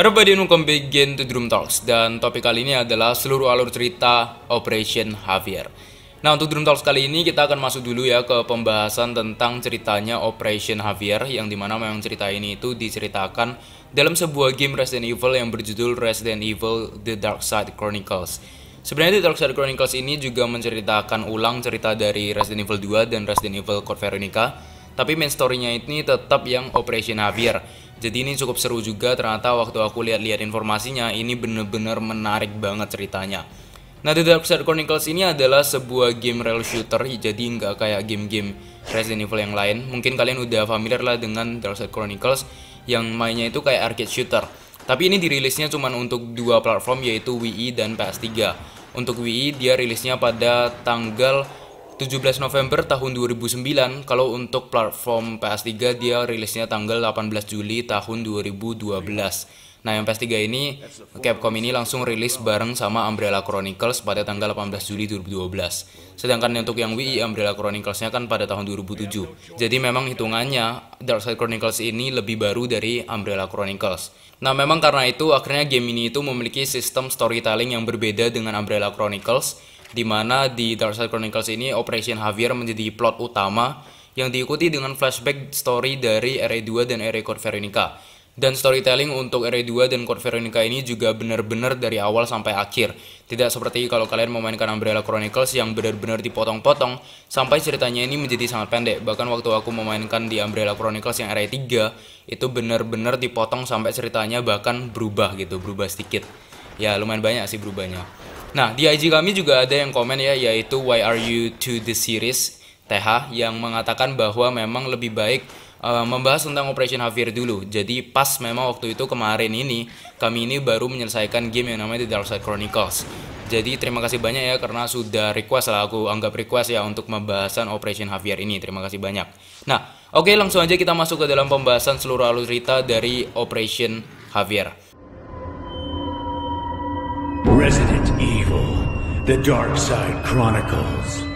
Everybody welcome back begin to Drum Talks Dan topik kali ini adalah seluruh alur cerita Operation Javier Nah untuk Drum Talks kali ini kita akan masuk dulu ya ke pembahasan tentang ceritanya Operation Javier Yang dimana memang cerita ini itu diceritakan dalam sebuah game Resident Evil yang berjudul Resident Evil The Dark Side Chronicles Sebenarnya The Dark Side Chronicles ini juga menceritakan ulang cerita dari Resident Evil 2 dan Resident Evil Code Veronica, tapi main story-nya ini tetap yang Operation Javier. Jadi ini cukup seru juga ternyata waktu aku lihat-lihat informasinya ini bener-bener menarik banget ceritanya. Nah The Dark Side Chronicles ini adalah sebuah game rail shooter jadi nggak kayak game-game Resident Evil yang lain. Mungkin kalian udah familiar lah dengan Dark Side Chronicles yang mainnya itu kayak arcade shooter. Tapi ini dirilisnya cuma untuk dua platform yaitu Wii e dan PS3. Untuk Wii e, dia rilisnya pada tanggal 17 November tahun 2009 kalau untuk platform PS3 dia rilisnya tanggal 18 Juli tahun 2012. Nah, yang PS3 ini Capcom ini langsung rilis bareng sama Umbrella Chronicles pada tanggal 18 Juli 2012. Sedangkan untuk yang Wii Umbrella Chronicles-nya kan pada tahun 2007. Jadi memang hitungannya Dark Side Chronicles ini lebih baru dari Umbrella Chronicles. Nah, memang karena itu akhirnya game ini itu memiliki sistem storytelling yang berbeda dengan Umbrella Chronicles di mana di Dark Side Chronicles ini Operation Javier menjadi plot utama yang diikuti dengan flashback story dari RE2 dan RE Code Veronica. Dan storytelling untuk RE2 dan Code Veronica ini juga benar-benar dari awal sampai akhir. Tidak seperti kalau kalian memainkan Umbrella Chronicles yang benar-benar dipotong-potong sampai ceritanya ini menjadi sangat pendek. Bahkan waktu aku memainkan di Umbrella Chronicles yang RE3 itu benar-benar dipotong sampai ceritanya bahkan berubah gitu, berubah sedikit. Ya lumayan banyak sih berubahnya. Nah, di IG kami juga ada yang komen ya, yaitu Why are you to the series? TH yang mengatakan bahwa memang lebih baik uh, membahas tentang Operation Javier dulu. Jadi pas memang waktu itu kemarin ini kami ini baru menyelesaikan game yang namanya The Dark Side Chronicles. Jadi terima kasih banyak ya karena sudah request lah aku anggap request ya untuk pembahasan Operation Javier ini. Terima kasih banyak. Nah, oke langsung aja kita masuk ke dalam pembahasan seluruh alur cerita dari Operation Javier. Resident The Dark Side Chronicles.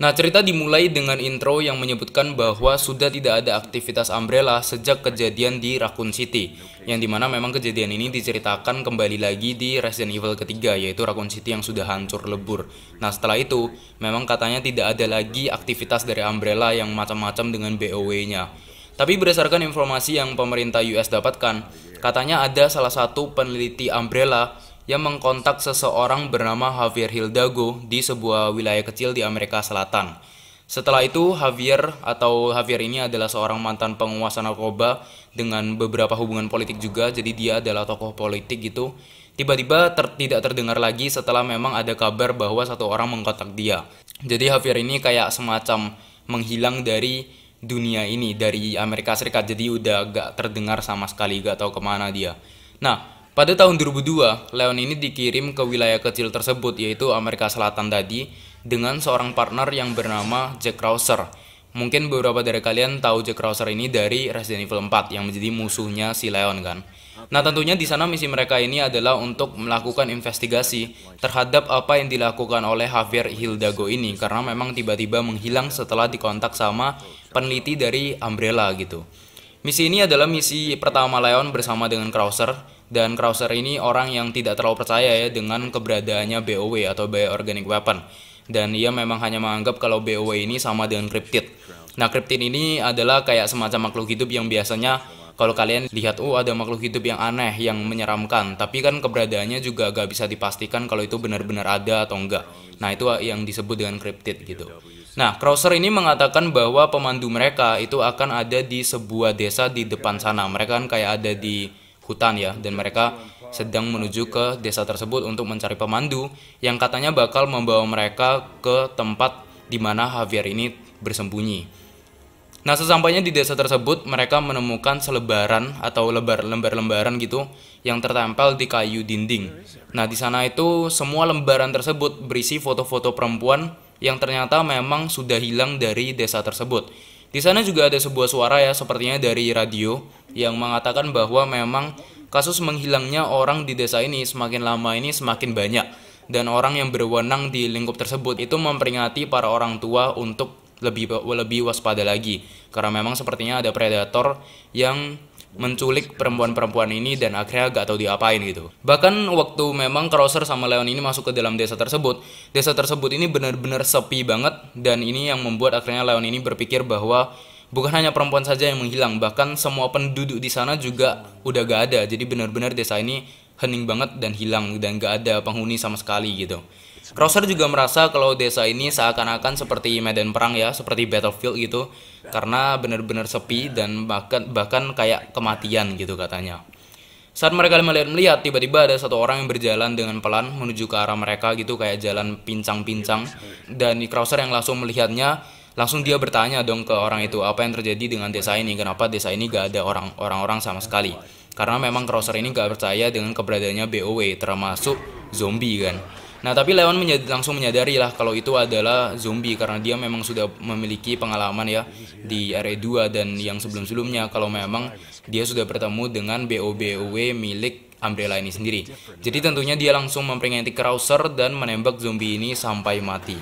Nah, cerita dimulai dengan intro yang menyebutkan bahwa sudah tidak ada aktivitas Umbrella sejak kejadian di Raccoon City, yang dimana memang kejadian ini diceritakan kembali lagi di Resident Evil ketiga, yaitu Raccoon City yang sudah hancur lebur. Nah, setelah itu, memang katanya tidak ada lagi aktivitas dari Umbrella yang macam-macam dengan BOW-nya. Tapi berdasarkan informasi yang pemerintah US dapatkan, katanya ada salah satu peneliti Umbrella yang mengkontak seseorang bernama Javier Hildago di sebuah wilayah kecil di Amerika Selatan. Setelah itu, Javier atau Javier ini adalah seorang mantan penguasa narkoba dengan beberapa hubungan politik juga, jadi dia adalah tokoh politik gitu. Tiba-tiba ter tidak terdengar lagi setelah memang ada kabar bahwa satu orang mengkontak dia. Jadi Javier ini kayak semacam menghilang dari dunia ini, dari Amerika Serikat. Jadi udah gak terdengar sama sekali, gak tahu kemana dia. Nah, pada tahun 2002, Leon ini dikirim ke wilayah kecil tersebut yaitu Amerika Selatan tadi dengan seorang partner yang bernama Jack Krauser. Mungkin beberapa dari kalian tahu Jack Krauser ini dari Resident Evil 4 yang menjadi musuhnya si Leon kan. Nah tentunya di sana misi mereka ini adalah untuk melakukan investigasi terhadap apa yang dilakukan oleh Javier Hildago ini karena memang tiba-tiba menghilang setelah dikontak sama peneliti dari Umbrella gitu. Misi ini adalah misi pertama Leon bersama dengan Krauser dan Krauser ini orang yang tidak terlalu percaya ya dengan keberadaannya BOW atau Bioorganic Weapon dan ia memang hanya menganggap kalau BOW ini sama dengan Cryptid. Nah, Cryptid ini adalah kayak semacam makhluk hidup yang biasanya kalau kalian lihat oh ada makhluk hidup yang aneh yang menyeramkan tapi kan keberadaannya juga gak bisa dipastikan kalau itu benar-benar ada atau enggak nah itu yang disebut dengan cryptid gitu nah Krauser ini mengatakan bahwa pemandu mereka itu akan ada di sebuah desa di depan sana mereka kan kayak ada di hutan ya dan mereka sedang menuju ke desa tersebut untuk mencari pemandu yang katanya bakal membawa mereka ke tempat di mana Javier ini bersembunyi. Nah, sesampainya di desa tersebut, mereka menemukan selebaran atau lebar lembar-lembaran gitu yang tertempel di kayu dinding. Nah, di sana itu semua lembaran tersebut berisi foto-foto perempuan yang ternyata memang sudah hilang dari desa tersebut. Di sana juga ada sebuah suara ya sepertinya dari radio yang mengatakan bahwa memang kasus menghilangnya orang di desa ini semakin lama ini semakin banyak dan orang yang berwenang di lingkup tersebut itu memperingati para orang tua untuk lebih lebih waspada lagi karena memang sepertinya ada predator yang menculik perempuan-perempuan ini dan akhirnya gak tahu diapain gitu. Bahkan waktu memang Crosser sama Leon ini masuk ke dalam desa tersebut, desa tersebut ini benar-benar sepi banget dan ini yang membuat akhirnya Leon ini berpikir bahwa bukan hanya perempuan saja yang menghilang, bahkan semua penduduk di sana juga udah gak ada. Jadi benar-benar desa ini hening banget dan hilang dan gak ada penghuni sama sekali gitu. Crosser juga merasa kalau desa ini seakan-akan seperti medan perang ya, seperti battlefield gitu karena benar-benar sepi dan bahkan bahkan kayak kematian gitu katanya. Saat mereka melihat-melihat, tiba-tiba ada satu orang yang berjalan dengan pelan menuju ke arah mereka gitu kayak jalan pincang-pincang. Dan di Krauser yang langsung melihatnya, langsung dia bertanya dong ke orang itu apa yang terjadi dengan desa ini, kenapa desa ini gak ada orang orang-orang sama sekali. Karena memang Krauser ini gak percaya dengan keberadaannya BOW termasuk zombie kan. Nah, tapi Leon menyad langsung menyadari lah kalau itu adalah zombie karena dia memang sudah memiliki pengalaman ya di RE2 dan yang sebelum-sebelumnya kalau memang dia sudah bertemu dengan BOBOW milik Umbrella ini sendiri. Jadi tentunya dia langsung memperingati Krauser dan menembak zombie ini sampai mati.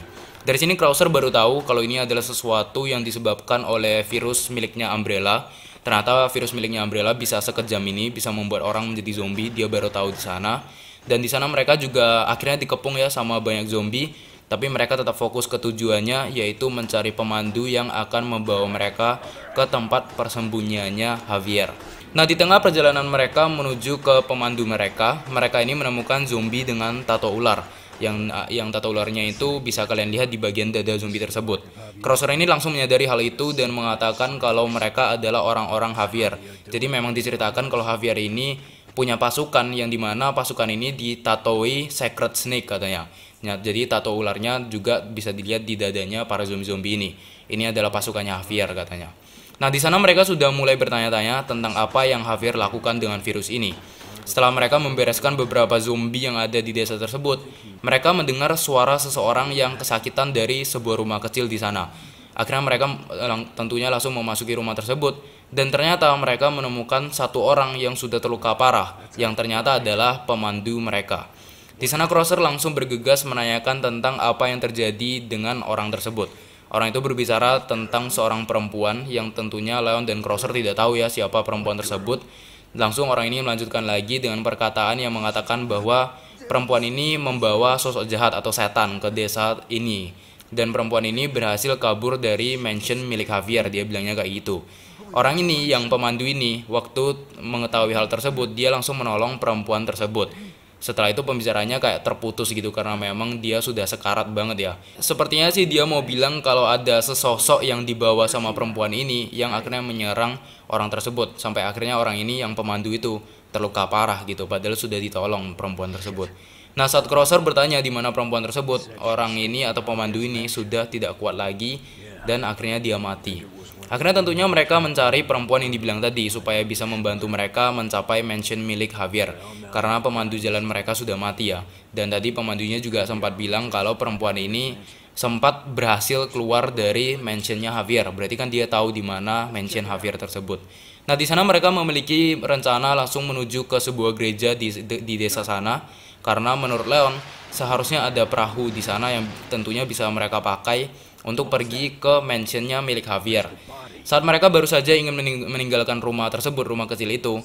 Dari sini Krauser baru tahu kalau ini adalah sesuatu yang disebabkan oleh virus miliknya Umbrella. Ternyata virus miliknya Umbrella bisa sekejam ini bisa membuat orang menjadi zombie, dia baru tahu di sana dan di sana mereka juga akhirnya dikepung ya sama banyak zombie tapi mereka tetap fokus ke tujuannya yaitu mencari pemandu yang akan membawa mereka ke tempat persembunyiannya Javier. Nah, di tengah perjalanan mereka menuju ke pemandu mereka, mereka ini menemukan zombie dengan tato ular. Yang eh, yang tato ularnya itu bisa kalian lihat di bagian dada zombie tersebut. Crosser ini langsung menyadari hal itu dan mengatakan kalau mereka adalah orang-orang Javier. Jadi memang diceritakan kalau Javier ini punya pasukan yang dimana pasukan ini ditatoi Sacred Snake katanya. Ya, jadi tato ularnya juga bisa dilihat di dadanya para zombie-zombie ini. Ini adalah pasukannya Javier katanya. Nah, di sana mereka sudah mulai bertanya-tanya tentang apa yang Javier lakukan dengan virus ini. Setelah mereka membereskan beberapa zombie yang ada di desa tersebut, mereka mendengar suara seseorang yang kesakitan dari sebuah rumah kecil di sana. Akhirnya mereka eh, tentunya langsung memasuki rumah tersebut dan ternyata mereka menemukan satu orang yang sudah terluka parah, yang ternyata adalah pemandu mereka. Di sana Crosser langsung bergegas menanyakan tentang apa yang terjadi dengan orang tersebut. Orang itu berbicara tentang seorang perempuan yang tentunya Leon dan Crosser tidak tahu ya siapa perempuan tersebut. Langsung orang ini melanjutkan lagi dengan perkataan yang mengatakan bahwa perempuan ini membawa sosok jahat atau setan ke desa ini. Dan perempuan ini berhasil kabur dari mansion milik Javier, dia bilangnya kayak gitu. Orang ini yang pemandu ini waktu mengetahui hal tersebut dia langsung menolong perempuan tersebut. Setelah itu pembicaranya kayak terputus gitu karena memang dia sudah sekarat banget ya. Sepertinya sih dia mau bilang kalau ada sesosok yang dibawa sama perempuan ini yang akhirnya menyerang orang tersebut sampai akhirnya orang ini yang pemandu itu terluka parah gitu padahal sudah ditolong perempuan tersebut. Nah saat crosser bertanya di mana perempuan tersebut, orang ini atau pemandu ini sudah tidak kuat lagi dan akhirnya dia mati. Akhirnya tentunya mereka mencari perempuan yang dibilang tadi supaya bisa membantu mereka mencapai mansion milik Javier karena pemandu jalan mereka sudah mati ya. Dan tadi pemandunya juga sempat bilang kalau perempuan ini sempat berhasil keluar dari mansionnya Javier. Berarti kan dia tahu di mana mansion Javier tersebut. Nah, di sana mereka memiliki rencana langsung menuju ke sebuah gereja di di desa sana karena menurut Leon seharusnya ada perahu di sana yang tentunya bisa mereka pakai untuk pergi ke mansionnya milik Javier. Saat mereka baru saja ingin mening meninggalkan rumah tersebut, rumah kecil itu,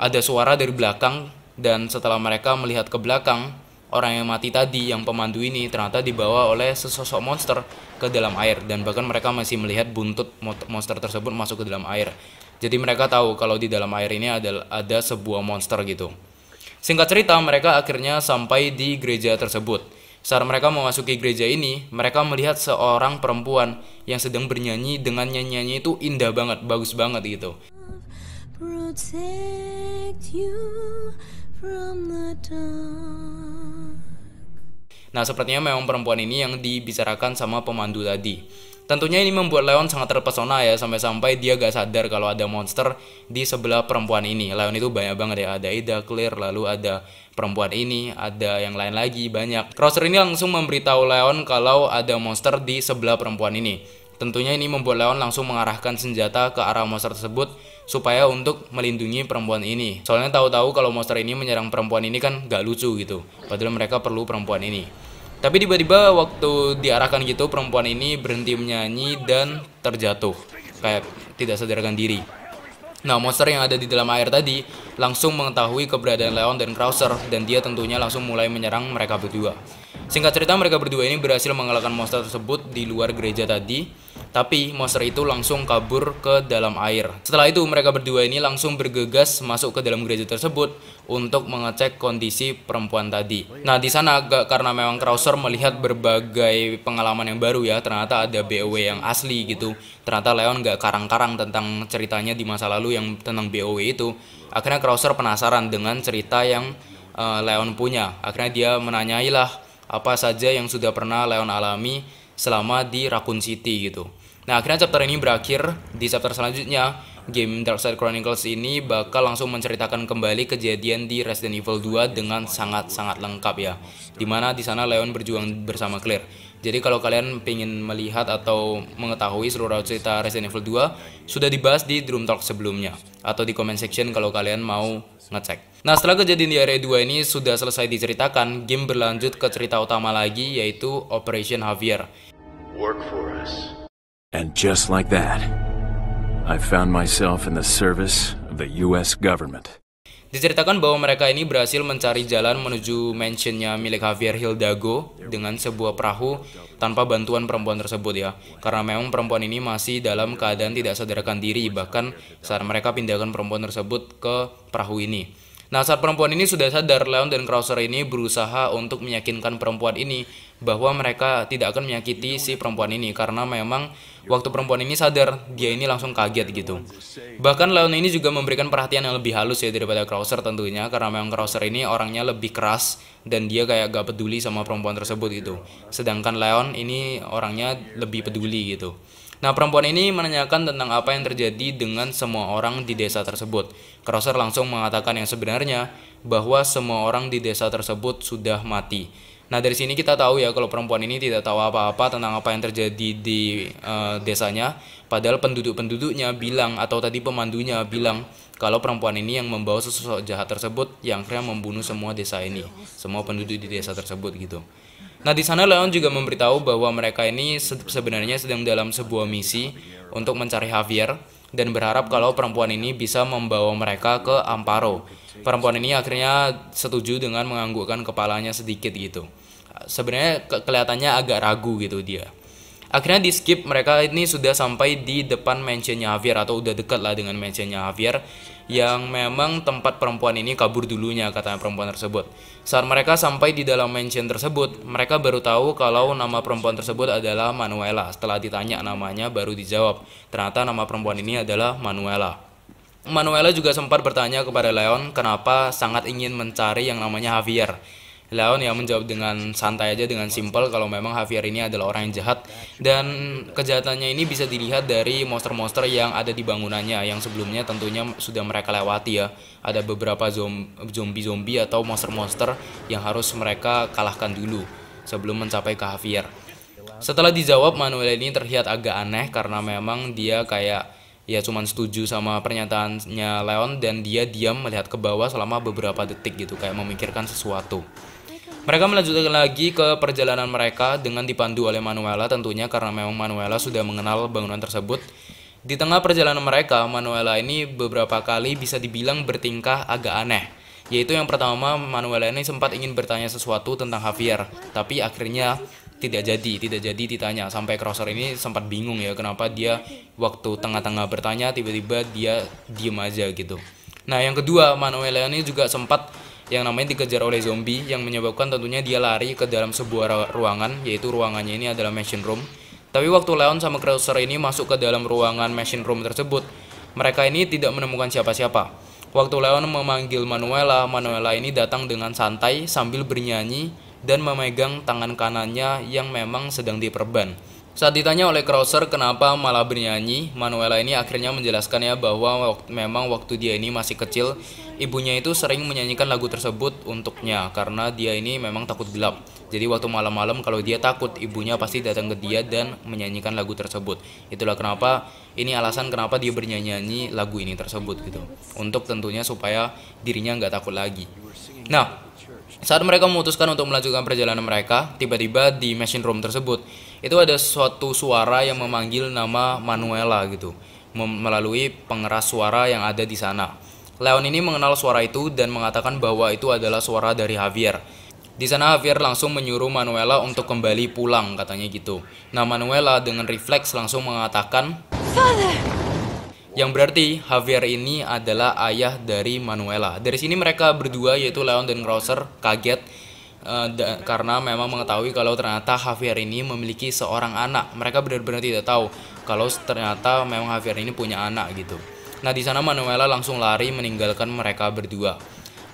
ada suara dari belakang dan setelah mereka melihat ke belakang, orang yang mati tadi yang pemandu ini ternyata dibawa oleh sesosok monster ke dalam air dan bahkan mereka masih melihat buntut monster tersebut masuk ke dalam air. Jadi mereka tahu kalau di dalam air ini ada ada sebuah monster gitu. Singkat cerita, mereka akhirnya sampai di gereja tersebut. Saat mereka memasuki gereja ini, mereka melihat seorang perempuan yang sedang bernyanyi dengan nyanyiannya itu indah banget, bagus banget gitu. Nah, sepertinya memang perempuan ini yang dibicarakan sama pemandu tadi. Tentunya ini membuat Leon sangat terpesona ya sampai-sampai dia gak sadar kalau ada monster di sebelah perempuan ini. Leon itu banyak banget ya, ada Ida Clear, lalu ada perempuan ini, ada yang lain lagi banyak. Crosser ini langsung memberitahu Leon kalau ada monster di sebelah perempuan ini. Tentunya ini membuat Leon langsung mengarahkan senjata ke arah monster tersebut supaya untuk melindungi perempuan ini. Soalnya tahu-tahu kalau monster ini menyerang perempuan ini kan gak lucu gitu. Padahal mereka perlu perempuan ini. Tapi tiba-tiba waktu diarahkan gitu perempuan ini berhenti menyanyi dan terjatuh kayak tidak sadarkan diri. Nah monster yang ada di dalam air tadi langsung mengetahui keberadaan Leon dan Krauser dan dia tentunya langsung mulai menyerang mereka berdua. Singkat cerita mereka berdua ini berhasil mengalahkan monster tersebut di luar gereja tadi, tapi monster itu langsung kabur ke dalam air. Setelah itu mereka berdua ini langsung bergegas masuk ke dalam gereja tersebut untuk mengecek kondisi perempuan tadi. Nah di sana karena memang Krauser melihat berbagai pengalaman yang baru ya, ternyata ada BOW yang asli gitu. Ternyata Leon gak karang-karang tentang ceritanya di masa lalu yang tentang BOW itu. Akhirnya Krauser penasaran dengan cerita yang eh, Leon punya. Akhirnya dia menanyailah apa saja yang sudah pernah Leon alami selama di Raccoon City gitu. Nah, akhirnya chapter ini berakhir di chapter selanjutnya. Game Dark Side Chronicles ini bakal langsung menceritakan kembali kejadian di Resident Evil 2 dengan sangat-sangat lengkap ya. Dimana di sana Leon berjuang bersama Claire. Jadi kalau kalian pengen melihat atau mengetahui seluruh cerita Resident Evil 2 sudah dibahas di Drum Talk sebelumnya atau di comment section kalau kalian mau ngecek. Nah setelah kejadian di area 2 ini sudah selesai diceritakan, game berlanjut ke cerita utama lagi yaitu Operation Javier. Work for us. And just like that, I found myself in the service of the US government. Diceritakan bahwa mereka ini berhasil mencari jalan menuju mansionnya milik Javier Hildago dengan sebuah perahu tanpa bantuan perempuan tersebut ya. Karena memang perempuan ini masih dalam keadaan tidak sadarkan diri bahkan saat mereka pindahkan perempuan tersebut ke perahu ini. Nah saat perempuan ini sudah sadar, Leon dan Krauser ini berusaha untuk meyakinkan perempuan ini bahwa mereka tidak akan menyakiti si perempuan ini karena memang Gitu. Waktu perempuan ini sadar, dia ini langsung kaget gitu. Bahkan Leon ini juga memberikan perhatian yang lebih halus ya daripada Krauser tentunya, karena memang Krauser ini orangnya lebih keras dan dia kayak gak peduli sama perempuan tersebut gitu. Sedangkan Leon ini orangnya lebih peduli gitu. Nah, perempuan ini menanyakan tentang apa yang terjadi dengan semua orang di desa tersebut. Krauser langsung mengatakan yang sebenarnya, bahwa semua orang di desa tersebut sudah mati. Nah dari sini kita tahu ya kalau perempuan ini tidak tahu apa-apa tentang apa yang terjadi di uh, desanya, padahal penduduk-penduduknya bilang atau tadi pemandunya bilang kalau perempuan ini yang membawa sosok jahat tersebut yang akhirnya membunuh semua desa ini, semua penduduk di desa tersebut gitu. Nah di sana Leon juga memberitahu bahwa mereka ini sebenarnya sedang dalam sebuah misi untuk mencari Javier dan berharap kalau perempuan ini bisa membawa mereka ke Amparo perempuan ini akhirnya setuju dengan menganggukkan kepalanya sedikit gitu sebenarnya ke kelihatannya agak ragu gitu dia akhirnya di skip mereka ini sudah sampai di depan mansionnya Javier atau udah dekat lah dengan mansionnya Javier yang memang tempat perempuan ini kabur dulunya kata perempuan tersebut. Saat mereka sampai di dalam mansion tersebut, mereka baru tahu kalau nama perempuan tersebut adalah Manuela. Setelah ditanya namanya baru dijawab, ternyata nama perempuan ini adalah Manuela. Manuela juga sempat bertanya kepada Leon kenapa sangat ingin mencari yang namanya Javier. Leon yang menjawab dengan santai aja dengan simpel kalau memang Javier ini adalah orang yang jahat dan kejahatannya ini bisa dilihat dari monster-monster yang ada di bangunannya yang sebelumnya tentunya sudah mereka lewati ya ada beberapa zombie-zombie atau monster-monster yang harus mereka kalahkan dulu sebelum mencapai ke Javier. Setelah dijawab Manuel ini terlihat agak aneh karena memang dia kayak Ya cuman setuju sama pernyataannya Leon dan dia diam melihat ke bawah selama beberapa detik gitu kayak memikirkan sesuatu. Mereka melanjutkan lagi ke perjalanan mereka dengan dipandu oleh Manuela tentunya karena memang Manuela sudah mengenal bangunan tersebut. Di tengah perjalanan mereka, Manuela ini beberapa kali bisa dibilang bertingkah agak aneh. Yaitu yang pertama, Manuela ini sempat ingin bertanya sesuatu tentang Javier, tapi akhirnya tidak jadi tidak jadi ditanya sampai crosser ini sempat bingung ya kenapa dia waktu tengah-tengah bertanya tiba-tiba dia diem aja gitu nah yang kedua Manuel ini juga sempat yang namanya dikejar oleh zombie yang menyebabkan tentunya dia lari ke dalam sebuah ruangan yaitu ruangannya ini adalah machine room tapi waktu Leon sama Crosser ini masuk ke dalam ruangan machine room tersebut mereka ini tidak menemukan siapa-siapa waktu Leon memanggil Manuela Manuela ini datang dengan santai sambil bernyanyi dan memegang tangan kanannya yang memang sedang diperban. Saat ditanya oleh Krauser kenapa malah bernyanyi, Manuela ini akhirnya menjelaskannya bahwa waktu, memang waktu dia ini masih kecil, ibunya itu sering menyanyikan lagu tersebut untuknya karena dia ini memang takut gelap. Jadi waktu malam-malam kalau dia takut, ibunya pasti datang ke dia dan menyanyikan lagu tersebut. Itulah kenapa ini alasan kenapa dia bernyanyi lagu ini tersebut gitu. Untuk tentunya supaya dirinya nggak takut lagi. Nah, saat mereka memutuskan untuk melanjutkan perjalanan mereka, tiba-tiba di machine room tersebut, itu ada suatu suara yang memanggil nama Manuela gitu, melalui pengeras suara yang ada di sana. Leon ini mengenal suara itu dan mengatakan bahwa itu adalah suara dari Javier. Di sana Javier langsung menyuruh Manuela untuk kembali pulang katanya gitu. Nah Manuela dengan refleks langsung mengatakan, Father, yang berarti Javier ini adalah ayah dari Manuela. Dari sini mereka berdua yaitu Leon dan Krauser kaget eh, da karena memang mengetahui kalau ternyata Javier ini memiliki seorang anak. Mereka benar-benar tidak tahu kalau ternyata memang Javier ini punya anak gitu. Nah, di sana Manuela langsung lari meninggalkan mereka berdua.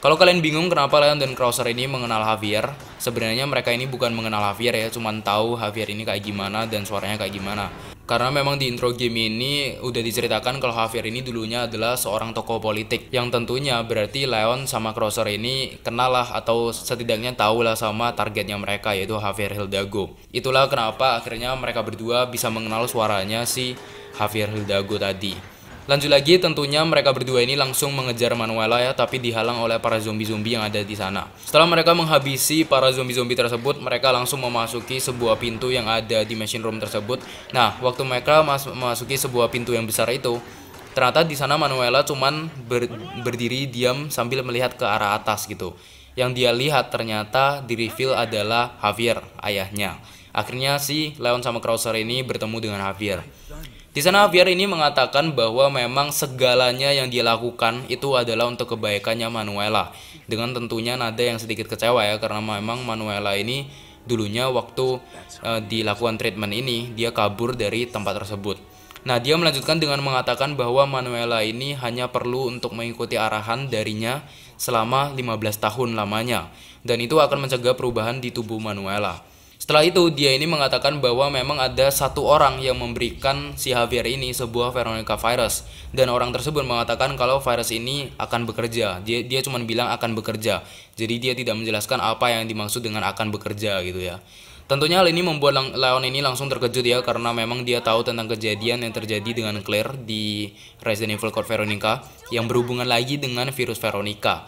Kalau kalian bingung kenapa Leon dan Krauser ini mengenal Javier, sebenarnya mereka ini bukan mengenal Javier ya, cuman tahu Javier ini kayak gimana dan suaranya kayak gimana. Karena memang di intro game ini udah diceritakan kalau Javier ini dulunya adalah seorang tokoh politik yang tentunya berarti Leon sama Crosser ini kenal lah atau setidaknya tahu lah sama targetnya mereka yaitu Javier Hildago. Itulah kenapa akhirnya mereka berdua bisa mengenal suaranya si Javier Hildago tadi. Lanjut lagi tentunya mereka berdua ini langsung mengejar Manuela ya tapi dihalang oleh para zombie-zombie yang ada di sana. Setelah mereka menghabisi para zombie-zombie tersebut, mereka langsung memasuki sebuah pintu yang ada di machine room tersebut. Nah, waktu mereka mas memasuki sebuah pintu yang besar itu, ternyata di sana Manuela cuman ber berdiri diam sambil melihat ke arah atas gitu. Yang dia lihat ternyata di reveal adalah Javier, ayahnya. Akhirnya si Leon sama Krauser ini bertemu dengan Javier. Di sana Javier ini mengatakan bahwa memang segalanya yang dilakukan itu adalah untuk kebaikannya Manuela. Dengan tentunya nada yang sedikit kecewa ya karena memang Manuela ini dulunya waktu uh, dilakukan treatment ini dia kabur dari tempat tersebut. Nah, dia melanjutkan dengan mengatakan bahwa Manuela ini hanya perlu untuk mengikuti arahan darinya selama 15 tahun lamanya dan itu akan mencegah perubahan di tubuh Manuela. Setelah itu, dia ini mengatakan bahwa memang ada satu orang yang memberikan si Javier ini sebuah Veronica virus. Dan orang tersebut mengatakan kalau virus ini akan bekerja. Dia, dia cuma bilang akan bekerja. Jadi dia tidak menjelaskan apa yang dimaksud dengan akan bekerja gitu ya. Tentunya hal ini membuat Leon ini langsung terkejut ya karena memang dia tahu tentang kejadian yang terjadi dengan Claire di Resident Evil Code Veronica yang berhubungan lagi dengan virus Veronica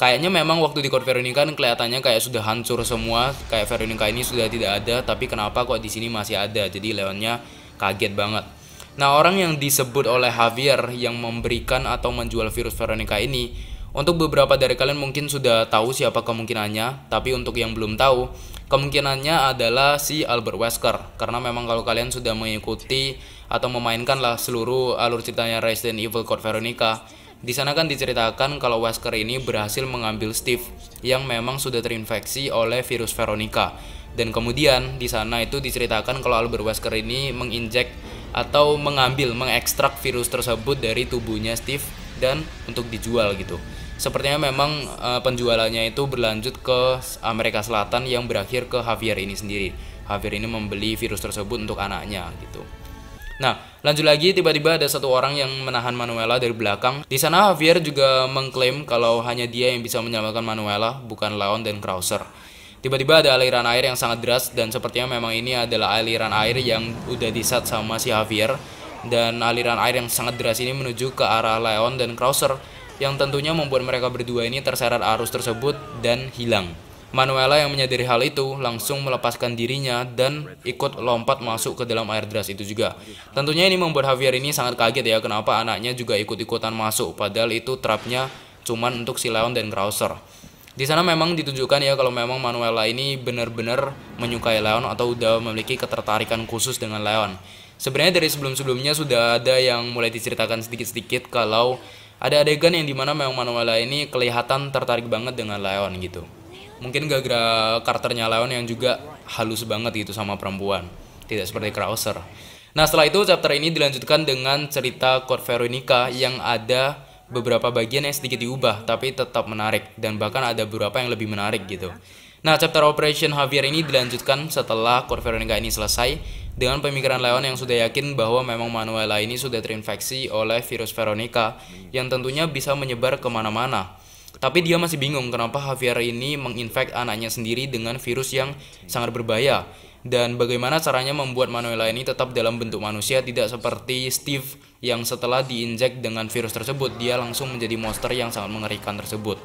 kayaknya memang waktu di Court Veronica kan kelihatannya kayak sudah hancur semua kayak Veronica ini sudah tidak ada tapi kenapa kok di sini masih ada jadi Leonnya kaget banget nah orang yang disebut oleh Javier yang memberikan atau menjual virus Veronica ini untuk beberapa dari kalian mungkin sudah tahu siapa kemungkinannya tapi untuk yang belum tahu kemungkinannya adalah si Albert Wesker karena memang kalau kalian sudah mengikuti atau memainkanlah seluruh alur ceritanya Resident Evil Code Veronica di sana kan diceritakan kalau Wesker ini berhasil mengambil Steve yang memang sudah terinfeksi oleh virus Veronica. Dan kemudian di sana itu diceritakan kalau Albert Wesker ini menginjek atau mengambil, mengekstrak virus tersebut dari tubuhnya Steve dan untuk dijual gitu. Sepertinya memang uh, penjualannya itu berlanjut ke Amerika Selatan yang berakhir ke Javier ini sendiri. Javier ini membeli virus tersebut untuk anaknya gitu. Nah, lanjut lagi tiba-tiba ada satu orang yang menahan Manuela dari belakang. Di sana Javier juga mengklaim kalau hanya dia yang bisa menyelamatkan Manuela, bukan Leon dan Krauser. Tiba-tiba ada aliran air yang sangat deras dan sepertinya memang ini adalah aliran air yang udah disat sama si Javier dan aliran air yang sangat deras ini menuju ke arah Leon dan Krauser yang tentunya membuat mereka berdua ini terseret arus tersebut dan hilang. Manuela yang menyadari hal itu langsung melepaskan dirinya dan ikut lompat masuk ke dalam air deras itu juga. Tentunya ini membuat Javier ini sangat kaget ya kenapa anaknya juga ikut-ikutan masuk padahal itu trapnya cuman untuk si Leon dan Krauser. Di sana memang ditunjukkan ya kalau memang Manuela ini benar-benar menyukai Leon atau udah memiliki ketertarikan khusus dengan Leon. Sebenarnya dari sebelum-sebelumnya sudah ada yang mulai diceritakan sedikit-sedikit kalau ada adegan yang dimana memang Manuela ini kelihatan tertarik banget dengan Leon gitu mungkin gara-gara karakternya Leon yang juga halus banget gitu sama perempuan tidak seperti Krauser nah setelah itu chapter ini dilanjutkan dengan cerita Code Veronica yang ada beberapa bagian yang sedikit diubah tapi tetap menarik dan bahkan ada beberapa yang lebih menarik gitu Nah, chapter Operation Javier ini dilanjutkan setelah Cor Veronica ini selesai dengan pemikiran Leon yang sudah yakin bahwa memang Manuela ini sudah terinfeksi oleh virus Veronica yang tentunya bisa menyebar kemana-mana. Tapi dia masih bingung kenapa Javier ini menginfek anaknya sendiri dengan virus yang sangat berbahaya dan bagaimana caranya membuat Manuela ini tetap dalam bentuk manusia tidak seperti Steve yang setelah diinjek dengan virus tersebut dia langsung menjadi monster yang sangat mengerikan tersebut.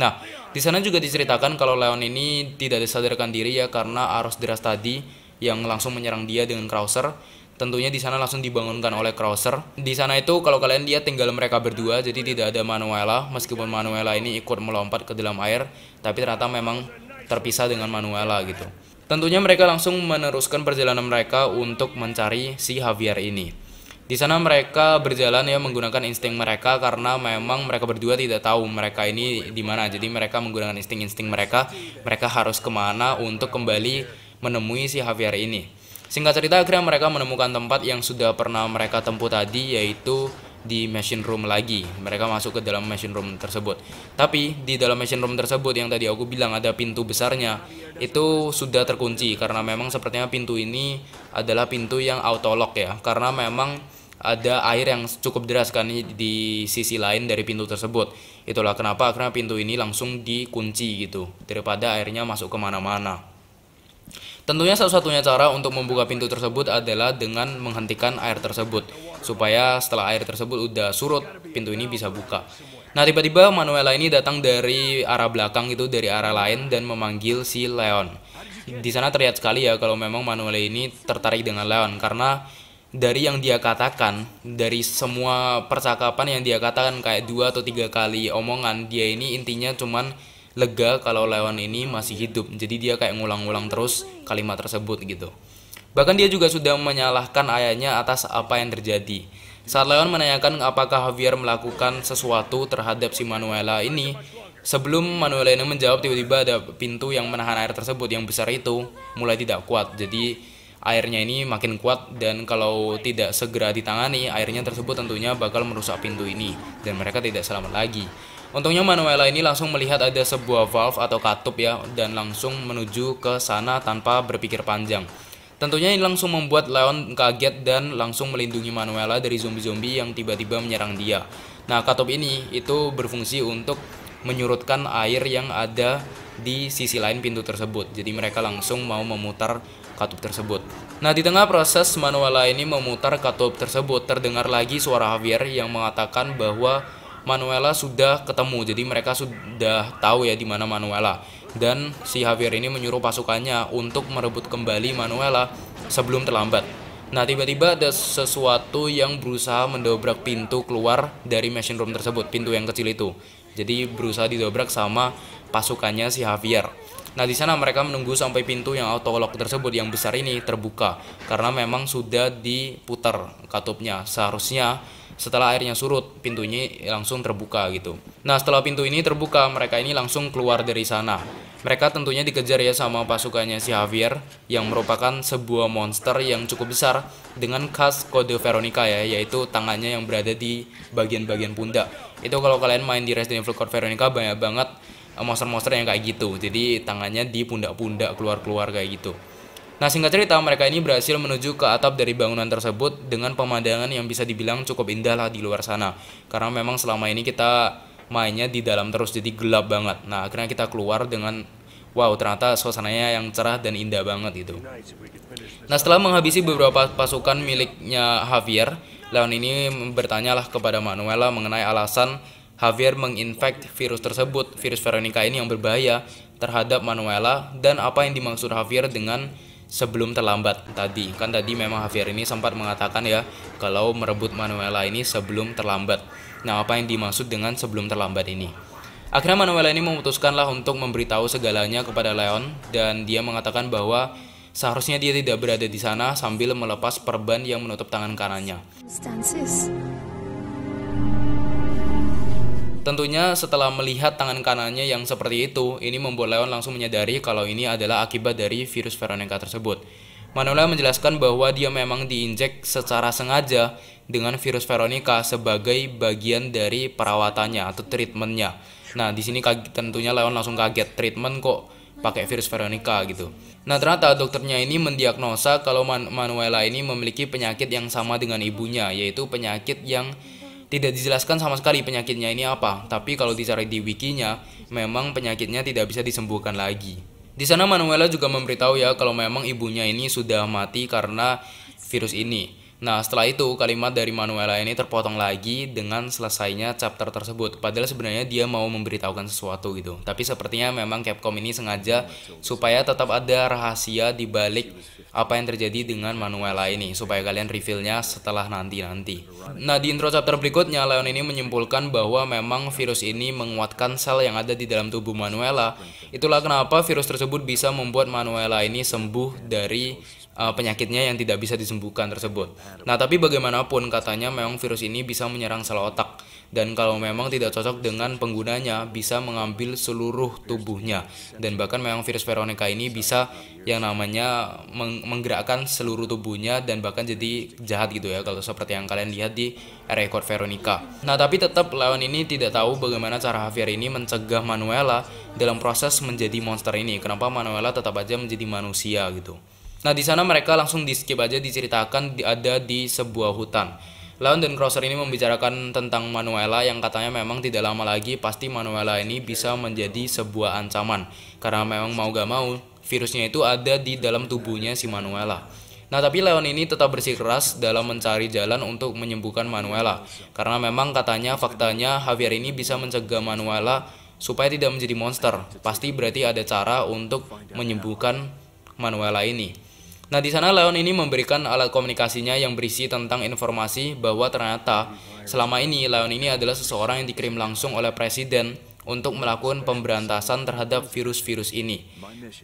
Nah, di sana juga diceritakan kalau Leon ini tidak disadarkan diri ya karena arus deras tadi yang langsung menyerang dia dengan Krauser tentunya di sana langsung dibangunkan oleh Crosser. Di sana itu kalau kalian lihat tinggal mereka berdua, jadi tidak ada Manuela. Meskipun Manuela ini ikut melompat ke dalam air, tapi ternyata memang terpisah dengan Manuela gitu. Tentunya mereka langsung meneruskan perjalanan mereka untuk mencari si Javier ini. Di sana mereka berjalan ya menggunakan insting mereka karena memang mereka berdua tidak tahu mereka ini di mana. Jadi mereka menggunakan insting-insting mereka, mereka harus kemana untuk kembali menemui si Javier ini. Singkat cerita akhirnya mereka menemukan tempat yang sudah pernah mereka tempuh tadi yaitu di machine room lagi. Mereka masuk ke dalam machine room tersebut. Tapi di dalam machine room tersebut yang tadi aku bilang ada pintu besarnya itu sudah terkunci karena memang sepertinya pintu ini adalah pintu yang auto lock ya karena memang ada air yang cukup deras kan di sisi lain dari pintu tersebut. Itulah kenapa karena pintu ini langsung dikunci gitu daripada airnya masuk kemana-mana. Tentunya satu-satunya cara untuk membuka pintu tersebut adalah dengan menghentikan air tersebut supaya setelah air tersebut udah surut pintu ini bisa buka. Nah tiba-tiba Manuela ini datang dari arah belakang itu dari arah lain dan memanggil si Leon. Di sana terlihat sekali ya kalau memang Manuela ini tertarik dengan Leon karena dari yang dia katakan dari semua percakapan yang dia katakan kayak dua atau tiga kali omongan dia ini intinya cuman lega kalau leon ini masih hidup. Jadi dia kayak ngulang-ngulang terus kalimat tersebut gitu. Bahkan dia juga sudah menyalahkan ayahnya atas apa yang terjadi. Saat Leon menanyakan apakah Javier melakukan sesuatu terhadap si Manuela ini, sebelum Manuela ini menjawab tiba-tiba ada pintu yang menahan air tersebut yang besar itu mulai tidak kuat. Jadi airnya ini makin kuat dan kalau tidak segera ditangani airnya tersebut tentunya bakal merusak pintu ini dan mereka tidak selamat lagi. Untungnya Manuela ini langsung melihat ada sebuah valve atau katup ya dan langsung menuju ke sana tanpa berpikir panjang. Tentunya ini langsung membuat Leon kaget dan langsung melindungi Manuela dari zombie-zombie yang tiba-tiba menyerang dia. Nah, katup ini itu berfungsi untuk menyurutkan air yang ada di sisi lain pintu tersebut. Jadi mereka langsung mau memutar katup tersebut. Nah, di tengah proses Manuela ini memutar katup tersebut, terdengar lagi suara Javier yang mengatakan bahwa Manuela sudah ketemu jadi mereka sudah tahu ya di mana Manuela dan si Javier ini menyuruh pasukannya untuk merebut kembali Manuela sebelum terlambat. Nah, tiba-tiba ada sesuatu yang berusaha mendobrak pintu keluar dari machine room tersebut, pintu yang kecil itu. Jadi berusaha didobrak sama pasukannya si Javier. Nah, di sana mereka menunggu sampai pintu yang auto lock tersebut yang besar ini terbuka karena memang sudah diputar katupnya. Seharusnya setelah airnya surut, pintunya langsung terbuka gitu. Nah, setelah pintu ini terbuka, mereka ini langsung keluar dari sana. Mereka tentunya dikejar ya sama pasukannya si Javier yang merupakan sebuah monster yang cukup besar dengan khas kode Veronica ya, yaitu tangannya yang berada di bagian-bagian pundak. Itu kalau kalian main di Resident Evil Code Veronica banyak banget monster-monster yang kayak gitu. Jadi tangannya di pundak-pundak keluar-keluar kayak gitu. Nah singkat cerita mereka ini berhasil menuju ke atap dari bangunan tersebut dengan pemandangan yang bisa dibilang cukup indah lah di luar sana. Karena memang selama ini kita mainnya di dalam terus jadi gelap banget. Nah akhirnya kita keluar dengan wow ternyata suasananya yang cerah dan indah banget gitu. Nah setelah menghabisi beberapa pasukan miliknya Javier, Leon ini bertanyalah kepada Manuela mengenai alasan Javier menginfect virus tersebut, virus Veronica ini yang berbahaya terhadap Manuela dan apa yang dimaksud Javier dengan sebelum terlambat tadi. Kan tadi memang Javier ini sempat mengatakan ya kalau merebut Manuela ini sebelum terlambat. Nah, apa yang dimaksud dengan sebelum terlambat ini? Akhirnya Manuela ini memutuskanlah untuk memberitahu segalanya kepada Leon dan dia mengatakan bahwa seharusnya dia tidak berada di sana sambil melepas perban yang menutup tangan kanannya. Tentunya setelah melihat tangan kanannya yang seperti itu, ini membuat Leon langsung menyadari kalau ini adalah akibat dari virus Veronica tersebut. Manuela menjelaskan bahwa dia memang diinjek secara sengaja dengan virus Veronica sebagai bagian dari perawatannya atau treatmentnya. Nah, di sini tentunya Leon langsung kaget treatment kok pakai virus Veronica gitu. Nah ternyata dokternya ini mendiagnosa kalau Manuela ini memiliki penyakit yang sama dengan ibunya yaitu penyakit yang tidak dijelaskan sama sekali penyakitnya ini apa, tapi kalau dicari di wikinya, memang penyakitnya tidak bisa disembuhkan lagi. Di sana Manuela juga memberitahu ya kalau memang ibunya ini sudah mati karena virus ini. Nah, setelah itu kalimat dari Manuela ini terpotong lagi dengan selesainya chapter tersebut. Padahal sebenarnya dia mau memberitahukan sesuatu gitu. Tapi sepertinya memang Capcom ini sengaja supaya tetap ada rahasia di balik apa yang terjadi dengan Manuela ini supaya kalian revealnya setelah nanti-nanti. Nah, di intro chapter berikutnya Leon ini menyimpulkan bahwa memang virus ini menguatkan sel yang ada di dalam tubuh Manuela. Itulah kenapa virus tersebut bisa membuat Manuela ini sembuh dari uh, penyakitnya yang tidak bisa disembuhkan tersebut. Nah, tapi bagaimanapun katanya memang virus ini bisa menyerang sel otak dan kalau memang tidak cocok dengan penggunanya bisa mengambil seluruh tubuhnya dan bahkan memang virus Veronica ini bisa yang namanya meng menggerakkan seluruh tubuhnya dan bahkan jadi jahat gitu ya kalau seperti yang kalian lihat di rekor Veronica. Nah, tapi tetap lawan ini tidak tahu bagaimana cara Javier ini mencegah Manuela dalam proses menjadi monster ini. Kenapa Manuela tetap aja menjadi manusia gitu. Nah, di sana mereka langsung di skip aja diceritakan ada di sebuah hutan. Leon dan Crosser ini membicarakan tentang Manuela yang katanya memang tidak lama lagi pasti Manuela ini bisa menjadi sebuah ancaman karena memang mau gak mau virusnya itu ada di dalam tubuhnya si Manuela. Nah tapi Leon ini tetap bersikeras dalam mencari jalan untuk menyembuhkan Manuela karena memang katanya faktanya Javier ini bisa mencegah Manuela supaya tidak menjadi monster. Pasti berarti ada cara untuk menyembuhkan Manuela ini. Nah, di sana Leon ini memberikan alat komunikasinya yang berisi tentang informasi bahwa ternyata selama ini Leon ini adalah seseorang yang dikirim langsung oleh presiden untuk melakukan pemberantasan terhadap virus-virus ini.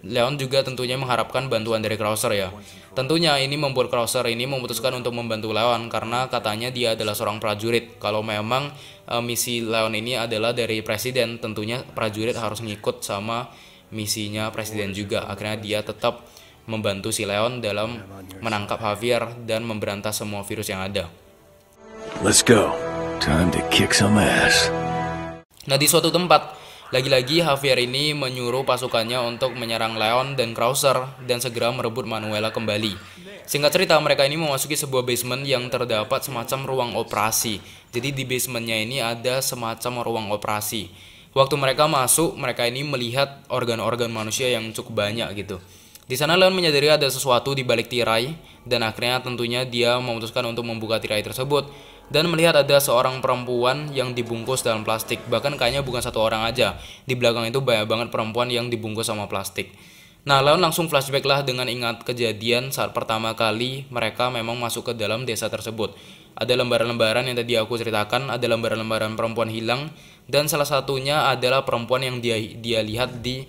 Leon juga tentunya mengharapkan bantuan dari Krauser ya. Tentunya ini membuat Krauser ini memutuskan untuk membantu Leon karena katanya dia adalah seorang prajurit. Kalau memang uh, misi Leon ini adalah dari presiden, tentunya prajurit harus ngikut sama misinya presiden juga. Akhirnya dia tetap membantu si Leon dalam menangkap Javier dan memberantas semua virus yang ada. Let's go. Time to kick some ass. Nah, di suatu tempat, lagi-lagi Javier ini menyuruh pasukannya untuk menyerang Leon dan Krauser dan segera merebut Manuela kembali. Singkat cerita, mereka ini memasuki sebuah basement yang terdapat semacam ruang operasi. Jadi di basementnya ini ada semacam ruang operasi. Waktu mereka masuk, mereka ini melihat organ-organ manusia yang cukup banyak gitu. Di sana Leon menyadari ada sesuatu di balik tirai dan akhirnya tentunya dia memutuskan untuk membuka tirai tersebut dan melihat ada seorang perempuan yang dibungkus dalam plastik. Bahkan kayaknya bukan satu orang aja. Di belakang itu banyak banget perempuan yang dibungkus sama plastik. Nah, Leon langsung flashback lah dengan ingat kejadian saat pertama kali mereka memang masuk ke dalam desa tersebut. Ada lembaran-lembaran yang tadi aku ceritakan, ada lembaran-lembaran perempuan hilang dan salah satunya adalah perempuan yang dia dia lihat di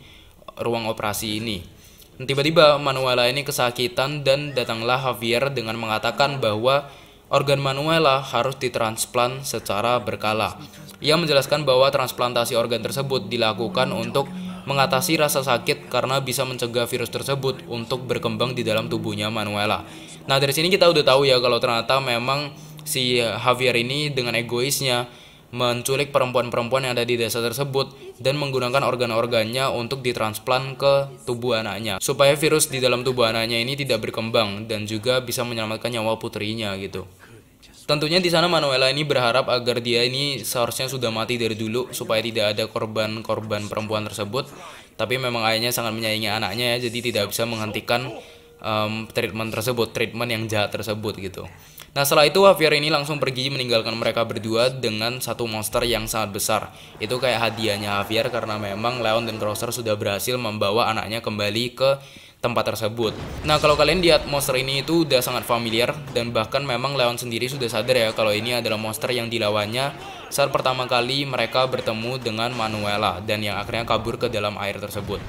ruang operasi ini. Tiba-tiba Manuela ini kesakitan dan datanglah Javier dengan mengatakan bahwa organ Manuela harus ditransplant secara berkala. Ia menjelaskan bahwa transplantasi organ tersebut dilakukan untuk mengatasi rasa sakit karena bisa mencegah virus tersebut untuk berkembang di dalam tubuhnya Manuela. Nah dari sini kita udah tahu ya kalau ternyata memang si Javier ini dengan egoisnya menculik perempuan-perempuan yang ada di desa tersebut dan menggunakan organ-organnya untuk ditransplant ke tubuh anaknya supaya virus di dalam tubuh anaknya ini tidak berkembang dan juga bisa menyelamatkan nyawa putrinya gitu. Tentunya di sana Manuela ini berharap agar dia ini seharusnya sudah mati dari dulu supaya tidak ada korban-korban perempuan tersebut. Tapi memang ayahnya sangat menyayangi anaknya ya, jadi tidak bisa menghentikan um, treatment tersebut, treatment yang jahat tersebut gitu. Nah setelah itu Javier ini langsung pergi meninggalkan mereka berdua dengan satu monster yang sangat besar. Itu kayak hadiahnya Javier karena memang Leon dan Crosser sudah berhasil membawa anaknya kembali ke tempat tersebut. Nah, kalau kalian lihat monster ini itu udah sangat familiar dan bahkan memang Leon sendiri sudah sadar ya kalau ini adalah monster yang dilawannya saat pertama kali mereka bertemu dengan Manuela dan yang akhirnya kabur ke dalam air tersebut.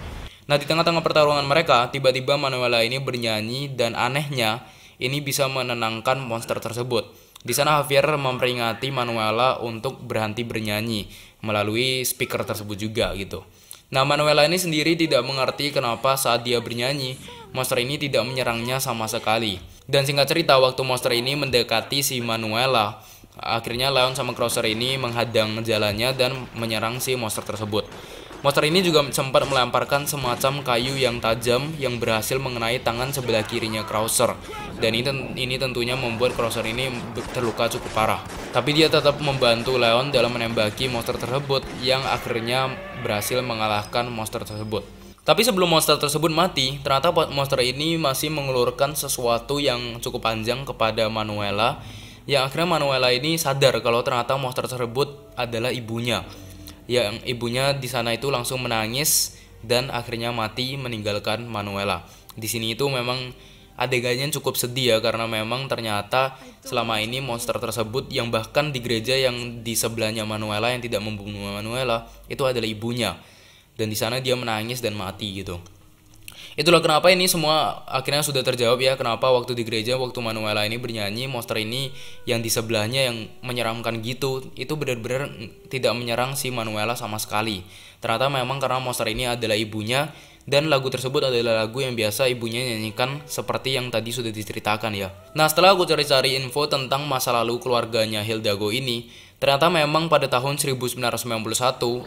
Nah, di tengah-tengah pertarungan mereka, tiba-tiba Manuela ini bernyanyi dan anehnya ini bisa menenangkan monster tersebut. Di sana Javier memperingati Manuela untuk berhenti bernyanyi melalui speaker tersebut juga gitu. Nah, Manuela ini sendiri tidak mengerti kenapa saat dia bernyanyi, monster ini tidak menyerangnya sama sekali. Dan singkat cerita, waktu monster ini mendekati si Manuela, akhirnya Leon sama Crosser ini menghadang jalannya dan menyerang si monster tersebut. Monster ini juga sempat melemparkan semacam kayu yang tajam yang berhasil mengenai tangan sebelah kirinya Krauser. Dan ini, ini tentunya membuat Krauser ini terluka cukup parah. Tapi dia tetap membantu Leon dalam menembaki monster tersebut yang akhirnya berhasil mengalahkan monster tersebut. Tapi sebelum monster tersebut mati, ternyata monster ini masih mengeluarkan sesuatu yang cukup panjang kepada Manuela yang akhirnya Manuela ini sadar kalau ternyata monster tersebut adalah ibunya yang ibunya di sana itu langsung menangis dan akhirnya mati meninggalkan Manuela. Di sini itu memang adegannya cukup sedih ya karena memang ternyata selama ini monster tersebut yang bahkan di gereja yang di sebelahnya Manuela yang tidak membunuh Manuela itu adalah ibunya dan di sana dia menangis dan mati gitu. Itulah kenapa ini semua akhirnya sudah terjawab ya kenapa waktu di gereja waktu Manuela ini bernyanyi monster ini yang di sebelahnya yang menyeramkan gitu itu benar-benar tidak menyerang si Manuela sama sekali. Ternyata memang karena monster ini adalah ibunya dan lagu tersebut adalah lagu yang biasa ibunya nyanyikan seperti yang tadi sudah diceritakan ya. Nah setelah aku cari-cari info tentang masa lalu keluarganya Hildago ini, Ternyata memang pada tahun 1991,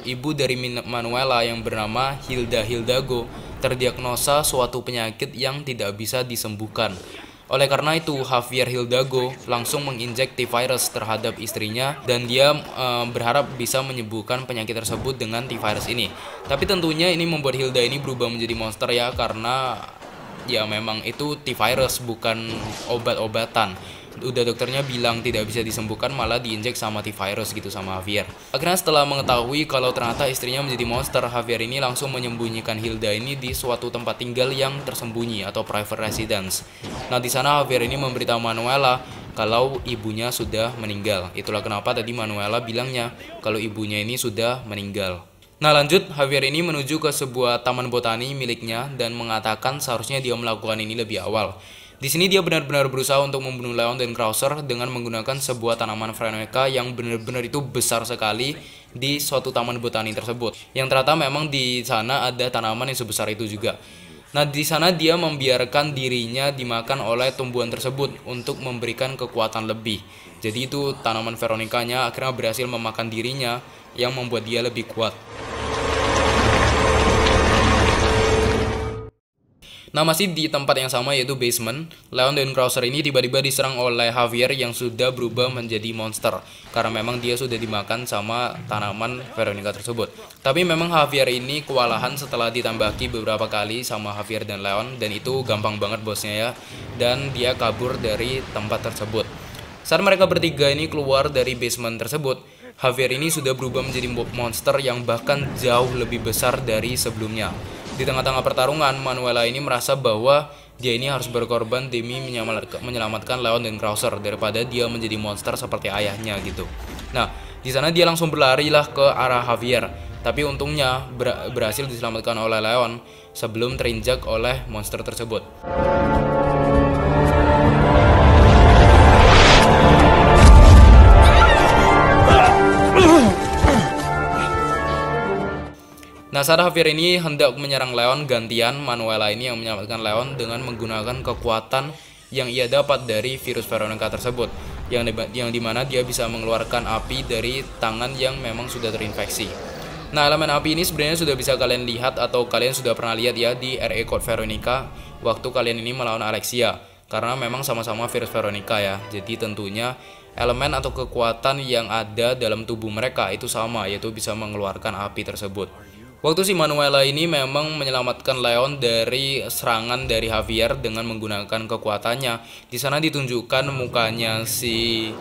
ibu dari Manuela yang bernama Hilda Hildago terdiagnosa suatu penyakit yang tidak bisa disembuhkan. Oleh karena itu, Javier Hildago langsung menginjekti virus terhadap istrinya dan dia e, berharap bisa menyembuhkan penyakit tersebut dengan T-virus ini. Tapi tentunya ini membuat Hilda ini berubah menjadi monster ya karena ya memang itu T-virus bukan obat-obatan udah dokternya bilang tidak bisa disembuhkan malah diinjek sama T-Virus gitu sama Javier. Akhirnya setelah mengetahui kalau ternyata istrinya menjadi monster, Javier ini langsung menyembunyikan Hilda ini di suatu tempat tinggal yang tersembunyi atau private residence. Nah di sana Javier ini memberitahu Manuela kalau ibunya sudah meninggal. Itulah kenapa tadi Manuela bilangnya kalau ibunya ini sudah meninggal. Nah lanjut, Javier ini menuju ke sebuah taman botani miliknya dan mengatakan seharusnya dia melakukan ini lebih awal. Di sini dia benar-benar berusaha untuk membunuh Leon dan Krauser dengan menggunakan sebuah tanaman Frenoeka yang benar-benar itu besar sekali di suatu taman botani tersebut. Yang ternyata memang di sana ada tanaman yang sebesar itu juga. Nah, di sana dia membiarkan dirinya dimakan oleh tumbuhan tersebut untuk memberikan kekuatan lebih. Jadi itu tanaman Veronikanya akhirnya berhasil memakan dirinya yang membuat dia lebih kuat. Nah masih di tempat yang sama yaitu basement, Leon dan Krauser ini tiba-tiba diserang oleh Javier yang sudah berubah menjadi monster karena memang dia sudah dimakan sama tanaman Veronica tersebut. Tapi memang Javier ini kewalahan setelah ditambaki beberapa kali sama Javier dan Leon dan itu gampang banget bosnya ya dan dia kabur dari tempat tersebut. Saat mereka bertiga ini keluar dari basement tersebut, Javier ini sudah berubah menjadi monster yang bahkan jauh lebih besar dari sebelumnya. Di tengah-tengah pertarungan, Manuela ini merasa bahwa dia ini harus berkorban demi menyelamatkan Leon dan Krauser daripada dia menjadi monster seperti ayahnya gitu. Nah, di sana dia langsung berlari lah ke arah Javier. Tapi untungnya ber berhasil diselamatkan oleh Leon sebelum terinjak oleh monster tersebut. Nah Nasar Hafir ini hendak menyerang Leon gantian Manuela ini yang menyelamatkan Leon dengan menggunakan kekuatan yang ia dapat dari virus Veronica tersebut yang yang dimana dia bisa mengeluarkan api dari tangan yang memang sudah terinfeksi. Nah elemen api ini sebenarnya sudah bisa kalian lihat atau kalian sudah pernah lihat ya di RE Code Veronica waktu kalian ini melawan Alexia karena memang sama-sama virus Veronica ya jadi tentunya elemen atau kekuatan yang ada dalam tubuh mereka itu sama yaitu bisa mengeluarkan api tersebut. Waktu si Manuela ini memang menyelamatkan Leon dari serangan dari Javier dengan menggunakan kekuatannya. Di sana ditunjukkan mukanya si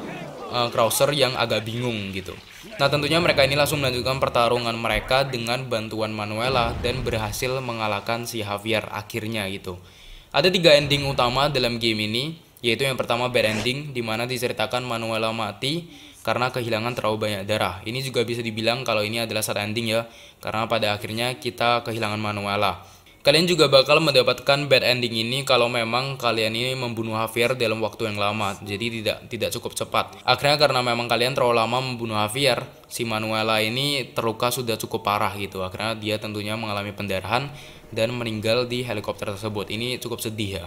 uh, Krauser yang agak bingung gitu. Nah tentunya mereka ini langsung melanjutkan pertarungan mereka dengan bantuan Manuela dan berhasil mengalahkan si Javier akhirnya gitu. Ada tiga ending utama dalam game ini, yaitu yang pertama bad ending, mana diceritakan Manuela mati, karena kehilangan terlalu banyak darah. Ini juga bisa dibilang kalau ini adalah sad ending ya, karena pada akhirnya kita kehilangan Manuela. Kalian juga bakal mendapatkan bad ending ini kalau memang kalian ini membunuh Javier dalam waktu yang lama, jadi tidak tidak cukup cepat. Akhirnya karena memang kalian terlalu lama membunuh Javier, si Manuela ini terluka sudah cukup parah gitu. Akhirnya dia tentunya mengalami pendarahan dan meninggal di helikopter tersebut. Ini cukup sedih ya.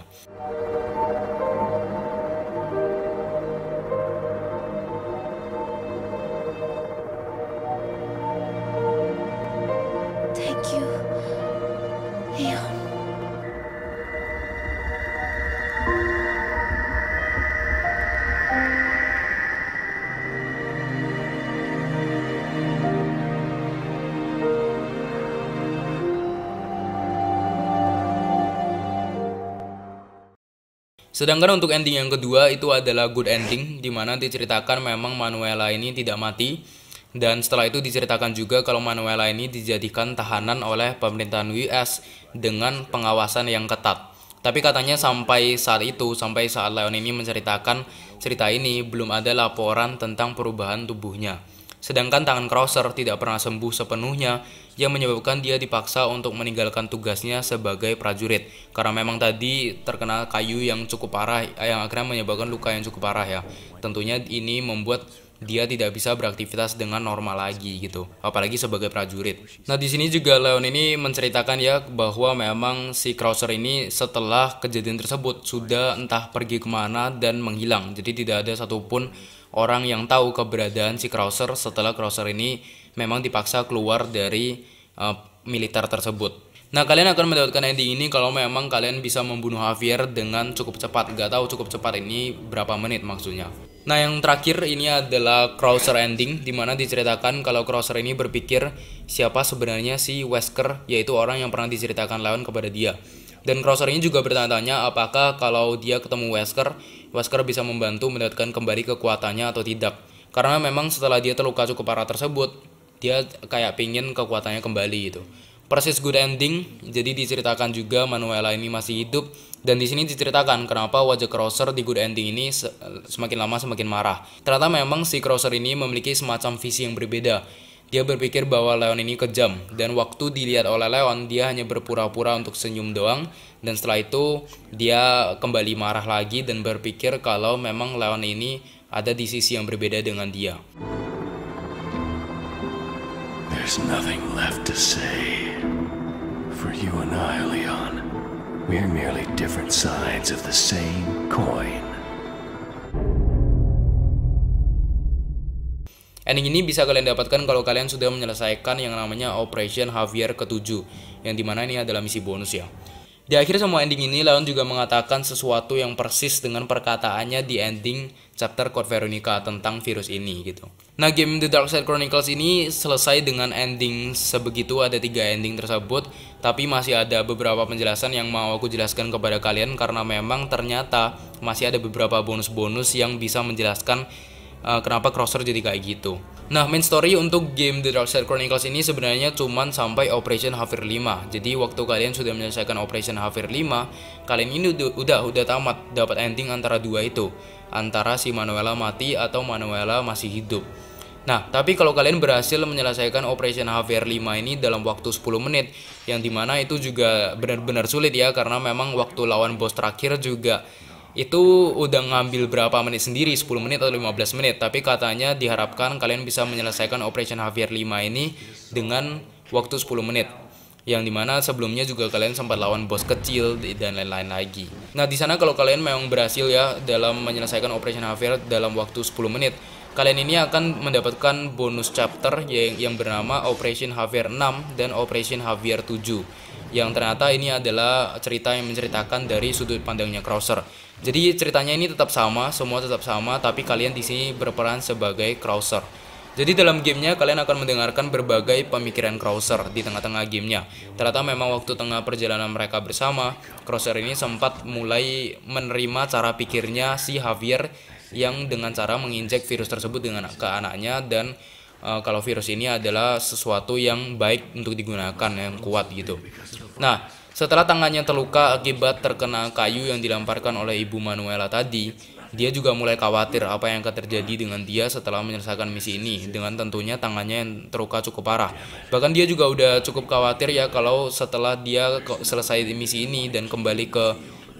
Sedangkan untuk ending yang kedua itu adalah good ending, di mana diceritakan memang Manuela ini tidak mati, dan setelah itu diceritakan juga kalau Manuela ini dijadikan tahanan oleh pemerintahan US dengan pengawasan yang ketat. Tapi katanya sampai saat itu, sampai saat Leon ini menceritakan cerita ini, belum ada laporan tentang perubahan tubuhnya. Sedangkan tangan Krauser tidak pernah sembuh sepenuhnya yang menyebabkan dia dipaksa untuk meninggalkan tugasnya sebagai prajurit karena memang tadi terkena kayu yang cukup parah eh, yang akhirnya menyebabkan luka yang cukup parah ya. Tentunya ini membuat dia tidak bisa beraktivitas dengan normal lagi gitu, apalagi sebagai prajurit. Nah, di sini juga Leon ini menceritakan ya bahwa memang si Krauser ini setelah kejadian tersebut sudah entah pergi kemana dan menghilang. Jadi tidak ada satupun orang yang tahu keberadaan si Krauser setelah Krauser ini memang dipaksa keluar dari uh, militer tersebut. Nah kalian akan mendapatkan ending ini kalau memang kalian bisa membunuh Javier dengan cukup cepat Gak tahu cukup cepat ini berapa menit maksudnya Nah yang terakhir ini adalah Krauser Ending Dimana diceritakan kalau Krauser ini berpikir siapa sebenarnya si Wesker Yaitu orang yang pernah diceritakan Leon kepada dia Dan Krauser ini juga bertanya-tanya apakah kalau dia ketemu Wesker Wesker bisa membantu mendapatkan kembali kekuatannya atau tidak. Karena memang setelah dia terluka cukup parah tersebut, dia kayak pingin kekuatannya kembali gitu. Persis good ending, jadi diceritakan juga Manuela ini masih hidup dan di sini diceritakan kenapa wajah Crosser di good ending ini semakin lama semakin marah. Ternyata memang si Crosser ini memiliki semacam visi yang berbeda dia berpikir bahwa Leon ini kejam, dan waktu dilihat oleh Leon, dia hanya berpura-pura untuk senyum doang, dan setelah itu dia kembali marah lagi dan berpikir kalau memang Leon ini ada di sisi yang berbeda dengan dia. There's nothing left to say for you and I, Leon. We're merely different sides of the same coin. Ending ini bisa kalian dapatkan kalau kalian sudah menyelesaikan yang namanya Operation Javier ke-7, yang dimana ini adalah misi bonus ya. Di akhir semua ending ini, Leon juga mengatakan sesuatu yang persis dengan perkataannya di ending chapter Code Veronica tentang virus ini gitu. Nah, game The Dark Side Chronicles ini selesai dengan ending sebegitu ada tiga ending tersebut, tapi masih ada beberapa penjelasan yang mau aku jelaskan kepada kalian karena memang ternyata masih ada beberapa bonus-bonus yang bisa menjelaskan Eh, kenapa crosser jadi kayak gitu. Nah, main story untuk game The Dark Side Chronicles ini sebenarnya cuma sampai Operation Hafir 5. Jadi waktu kalian sudah menyelesaikan Operation Hafir 5, kalian ini udah udah tamat dapat ending antara dua itu, antara si Manuela mati atau Manuela masih hidup. Nah, tapi kalau kalian berhasil menyelesaikan Operation Hafir 5 ini dalam waktu 10 menit, yang dimana itu juga benar-benar sulit ya, karena memang waktu lawan bos terakhir juga itu udah ngambil berapa menit sendiri 10 menit atau 15 menit tapi katanya diharapkan kalian bisa menyelesaikan Operation Javier 5 ini dengan waktu 10 menit yang dimana sebelumnya juga kalian sempat lawan bos kecil dan lain-lain lagi. Nah di sana kalau kalian memang berhasil ya dalam menyelesaikan Operation Javier dalam waktu 10 menit, kalian ini akan mendapatkan bonus chapter yang, yang bernama Operation Javier 6 dan Operation Javier 7 yang ternyata ini adalah cerita yang menceritakan dari sudut pandangnya Krauser. Jadi ceritanya ini tetap sama, semua tetap sama, tapi kalian di sini berperan sebagai Krauser. Jadi dalam gamenya kalian akan mendengarkan berbagai pemikiran Krauser di tengah-tengah gamenya. Ternyata memang waktu tengah perjalanan mereka bersama, Krauser ini sempat mulai menerima cara pikirnya si Javier yang dengan cara menginjek virus tersebut dengan ke anaknya dan e, kalau virus ini adalah sesuatu yang baik untuk digunakan yang kuat gitu. Nah, setelah tangannya terluka akibat terkena kayu yang dilamparkan oleh Ibu Manuela tadi, dia juga mulai khawatir apa yang akan terjadi dengan dia setelah menyelesaikan misi ini dengan tentunya tangannya yang terluka cukup parah. Bahkan dia juga udah cukup khawatir ya kalau setelah dia selesai misi ini dan kembali ke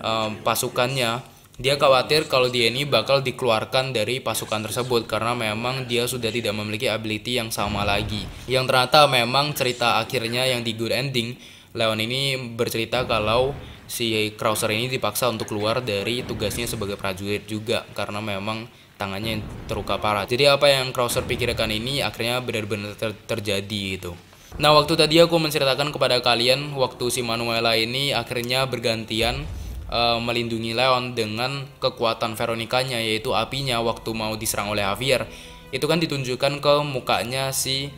um, pasukannya, dia khawatir kalau dia ini bakal dikeluarkan dari pasukan tersebut karena memang dia sudah tidak memiliki ability yang sama lagi. Yang ternyata memang cerita akhirnya yang di good ending Leon ini bercerita kalau si Krauser ini dipaksa untuk keluar dari tugasnya sebagai prajurit juga karena memang tangannya yang terluka parah. Jadi apa yang Krauser pikirkan ini akhirnya benar-benar ter terjadi gitu. Nah waktu tadi aku menceritakan kepada kalian waktu si Manuela ini akhirnya bergantian e, melindungi Leon dengan kekuatan Veronikanya yaitu apinya waktu mau diserang oleh Javier itu kan ditunjukkan ke mukanya si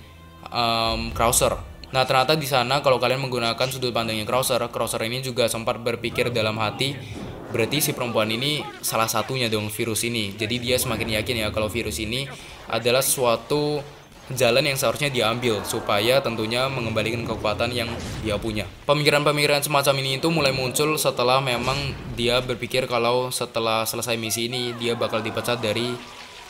um, Krauser Nah ternyata di sana kalau kalian menggunakan sudut pandangnya Crosser, Crosser ini juga sempat berpikir dalam hati berarti si perempuan ini salah satunya dong virus ini. Jadi dia semakin yakin ya kalau virus ini adalah suatu jalan yang seharusnya diambil supaya tentunya mengembalikan kekuatan yang dia punya. Pemikiran-pemikiran semacam ini itu mulai muncul setelah memang dia berpikir kalau setelah selesai misi ini dia bakal dipecat dari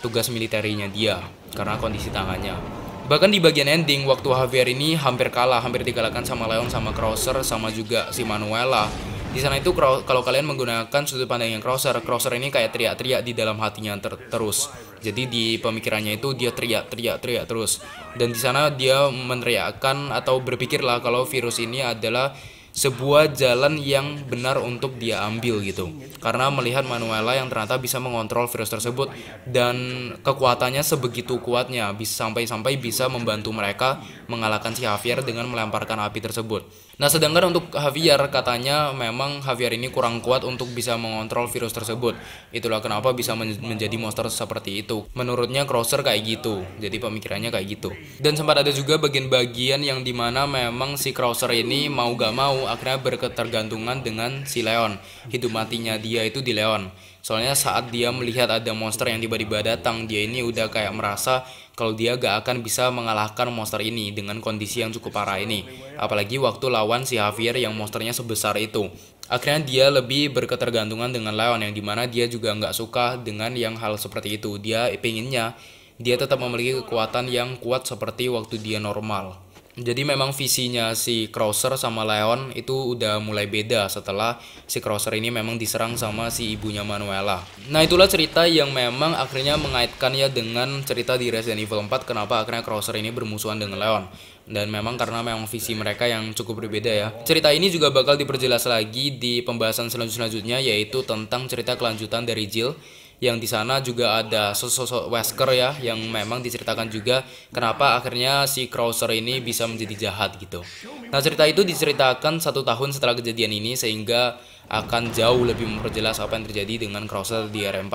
tugas militernya dia karena kondisi tangannya. Bahkan di bagian ending waktu Javier ini hampir kalah, hampir dikalahkan sama Leon sama Crosser sama juga si Manuela. Di sana itu kalau kalian menggunakan sudut pandang yang Crosser, Crosser ini kayak teriak-teriak di dalam hatinya ter terus. Jadi di pemikirannya itu dia teriak-teriak-teriak terus. Dan di sana dia meneriakkan atau berpikirlah kalau virus ini adalah sebuah jalan yang benar untuk dia ambil gitu karena melihat Manuela yang ternyata bisa mengontrol virus tersebut dan kekuatannya sebegitu kuatnya bisa sampai-sampai bisa membantu mereka mengalahkan si Javier dengan melemparkan api tersebut Nah, sedangkan untuk Javier katanya memang Javier ini kurang kuat untuk bisa mengontrol virus tersebut. Itulah kenapa bisa men menjadi monster seperti itu. Menurutnya Crosser kayak gitu. Jadi pemikirannya kayak gitu. Dan sempat ada juga bagian-bagian yang dimana memang si Crosser ini mau gak mau akhirnya berketergantungan dengan si Leon. Hidup matinya dia itu di Leon. Soalnya saat dia melihat ada monster yang tiba-tiba datang, dia ini udah kayak merasa kalau dia gak akan bisa mengalahkan monster ini dengan kondisi yang cukup parah ini. Apalagi waktu lawan si Javier yang monsternya sebesar itu. Akhirnya dia lebih berketergantungan dengan lawan yang dimana dia juga nggak suka dengan yang hal seperti itu. Dia pinginnya dia tetap memiliki kekuatan yang kuat seperti waktu dia normal. Jadi memang visinya si Crosser sama Leon itu udah mulai beda setelah si Crosser ini memang diserang sama si ibunya Manuela. Nah itulah cerita yang memang akhirnya mengaitkannya dengan cerita di Resident Evil 4 kenapa akhirnya Crosser ini bermusuhan dengan Leon. Dan memang karena memang visi mereka yang cukup berbeda ya. Cerita ini juga bakal diperjelas lagi di pembahasan selanjutnya yaitu tentang cerita kelanjutan dari Jill yang di sana juga ada sosok Wesker ya yang memang diceritakan juga kenapa akhirnya si Krauser ini bisa menjadi jahat gitu. Nah cerita itu diceritakan satu tahun setelah kejadian ini sehingga akan jauh lebih memperjelas apa yang terjadi dengan Krauser di R4.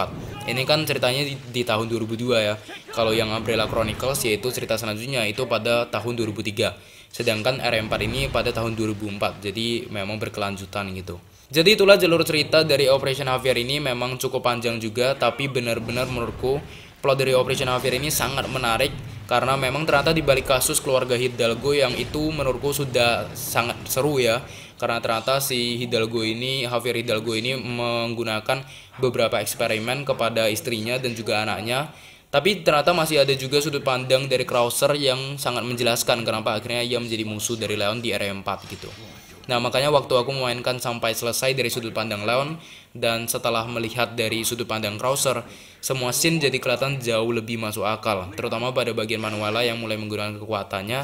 Ini kan ceritanya di, di tahun 2002 ya. Kalau yang Umbrella Chronicles yaitu cerita selanjutnya itu pada tahun 2003. Sedangkan R4 ini pada tahun 2004. Jadi memang berkelanjutan gitu. Jadi itulah jalur cerita dari Operation Javier ini memang cukup panjang juga tapi benar-benar menurutku plot dari Operation Javier ini sangat menarik karena memang ternyata di balik kasus keluarga Hidalgo yang itu menurutku sudah sangat seru ya karena ternyata si Hidalgo ini Javier Hidalgo ini menggunakan beberapa eksperimen kepada istrinya dan juga anaknya tapi ternyata masih ada juga sudut pandang dari Krauser yang sangat menjelaskan kenapa akhirnya ia menjadi musuh dari Leon di rm 4 gitu. Nah, makanya waktu aku memainkan sampai selesai dari sudut pandang Leon dan setelah melihat dari sudut pandang Krauser, semua scene jadi kelihatan jauh lebih masuk akal, terutama pada bagian Manuela yang mulai menggunakan kekuatannya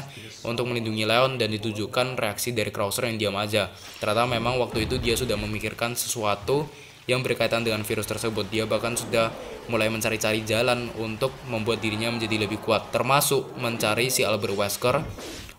untuk melindungi Leon dan ditujukan reaksi dari Krauser yang diam aja. Ternyata memang waktu itu dia sudah memikirkan sesuatu yang berkaitan dengan virus tersebut. Dia bahkan sudah mulai mencari-cari jalan untuk membuat dirinya menjadi lebih kuat, termasuk mencari si Albert Wesker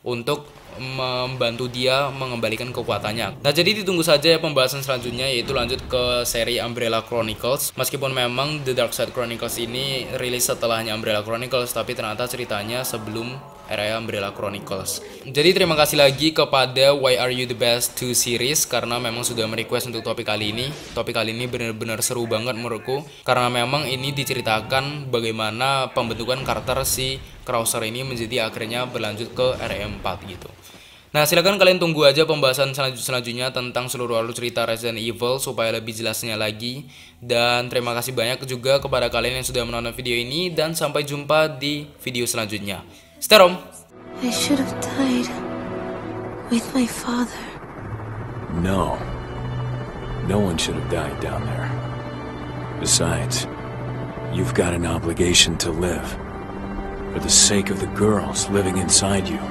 untuk membantu dia mengembalikan kekuatannya. Nah, jadi ditunggu saja ya pembahasan selanjutnya yaitu lanjut ke seri Umbrella Chronicles. Meskipun memang The Dark Side Chronicles ini rilis setelahnya Umbrella Chronicles, tapi ternyata ceritanya sebelum era Umbrella Chronicles. Jadi terima kasih lagi kepada Why Are You The Best 2 series karena memang sudah merequest untuk topik kali ini. Topik kali ini benar-benar seru banget menurutku karena memang ini diceritakan bagaimana pembentukan karakter si Krauser ini menjadi akhirnya berlanjut ke RM4 gitu. Nah, silahkan kalian tunggu aja pembahasan selanj selanjutnya tentang seluruh alur cerita Resident Evil supaya lebih jelasnya lagi. Dan terima kasih banyak juga kepada kalian yang sudah menonton video ini dan sampai jumpa di video selanjutnya. Sterom. I should have died with my father. No. No one should have died down there. Besides, you've got an obligation to live for the sake of the girls living inside you.